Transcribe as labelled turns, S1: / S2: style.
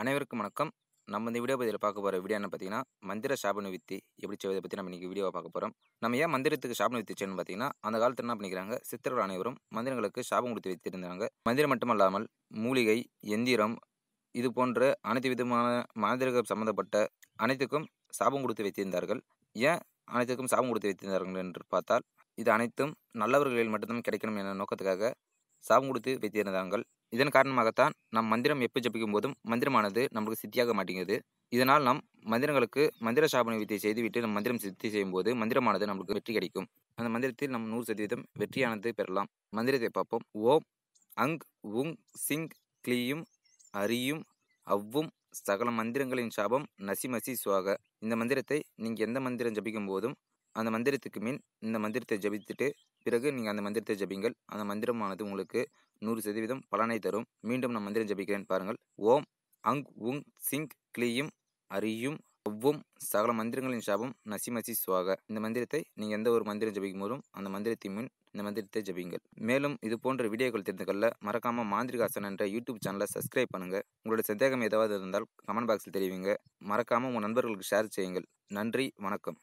S1: அனைவருக்கும் வணக்கம் நம்ம இந்த வீடியோ பதிவில் பார்க்க போகிற வீடியோ என்ன பார்த்தீங்கன்னா மந்திர சாபன வித்தி எப்படி செய்வதை பற்றி நம்ம இன்றைக்கி வீடியோவை பார்க்க போகிறோம் நம்ம ஏன் மந்திரத்துக்கு சாபன வித்தி செய்யணும்னு பார்த்தீங்கன்னா அந்த காலத்தில் என்ன பண்ணிக்கிறாங்க சித்தர்கள் அனைவரும் மந்திரங்களுக்கு சாபம் கொடுத்து வைத்திருந்தாங்க மந்திரம் மட்டுமல்லாமல் மூலிகை எந்திரம் இது போன்ற அனைத்து விதமான மனிதர்கள் சம்மந்தப்பட்ட அனைத்துக்கும் சாபம் கொடுத்து வைத்திருந்தார்கள் ஏன் அனைத்துக்கும் சாபம் கொடுத்து வைத்திருந்தார்கள் என்று பார்த்தால் இது அனைத்தும் நல்லவர்களில் மட்டும்தான் கிடைக்கணும் என்ற நோக்கத்துக்காக சாபம் கொடுத்து வைத்திருந்தார்கள் இதன் காரணமாகத்தான் நம் மந்திரம் எப்போ ஜபிக்கும் போதும் மந்திரமானது நமக்கு சித்தியாக மாட்டேங்குது இதனால் நாம் மந்திரங்களுக்கு மந்திர சாபன வித்தியை செய்துவிட்டு நம் மந்திரம் சித்தி போது மந்திரமானது நமக்கு வெற்றி கிடைக்கும் அந்த மந்திரத்தில் நம் நூறு சதவீதம் வெற்றியானது பெறலாம் மந்திரத்தை பார்ப்போம் ஓம் அங் உங் சிங் கிளியும் அரியும் அவ்வும் சகல மந்திரங்களின் சாபம் நசிமசி சுவாக இந்த மந்திரத்தை நீங்கள் எந்த மந்திரம் ஜபிக்கும் போதும் அந்த மந்திரத்துக்கு மின் இந்த மந்திரத்தை ஜபித்துட்டு பிறகு நீங்கள் அந்த மந்திரத்தை ஜபிங்கள் அந்த மந்திரமானது உங்களுக்கு நூறு சதவீதம் பலனை தரும் மீண்டும் நான் மந்திரம் ஜபிக்கிறேன் பாருங்கள் ஓம் அங் உங் சிங் கிளியும் அரியும் ஒவ்வும் சகல மந்திரங்களின் சாபம் நசிமசி சுவாக இந்த மந்திரத்தை நீங்கள் எந்த ஒரு மந்திரம் ஜபிக்கும் போதும் அந்த மந்திரத்தின் முன் இந்த மந்திரத்தை ஜபிங்கள் மேலும் இது போன்ற வீடியோக்கள் கொள்ள மறக்காமல் மாந்திரிகாசன் என்ற யூடியூப் சேனலை சப்ஸ்கிரைப் பண்ணுங்கள் உங்களோட சந்தேகம் ஏதாவது இருந்தால் கமெண்ட் பாக்ஸில் தெரிவிங்க மறக்காமல் உங்கள் நண்பர்களுக்கு ஷேர் செய்யுங்கள் நன்றி வணக்கம்